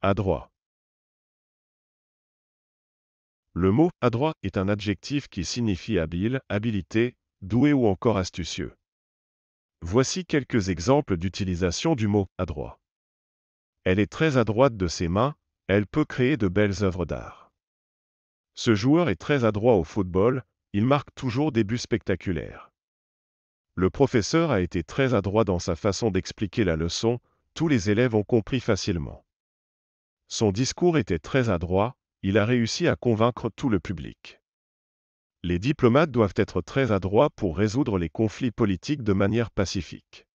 Adroit. Le mot adroit est un adjectif qui signifie habile, habilité, doué ou encore astucieux. Voici quelques exemples d'utilisation du mot adroit. Elle est très adroite de ses mains, elle peut créer de belles œuvres d'art. Ce joueur est très adroit au football, il marque toujours des buts spectaculaires. Le professeur a été très adroit dans sa façon d'expliquer la leçon, tous les élèves ont compris facilement. Son discours était très adroit, il a réussi à convaincre tout le public. Les diplomates doivent être très adroits pour résoudre les conflits politiques de manière pacifique.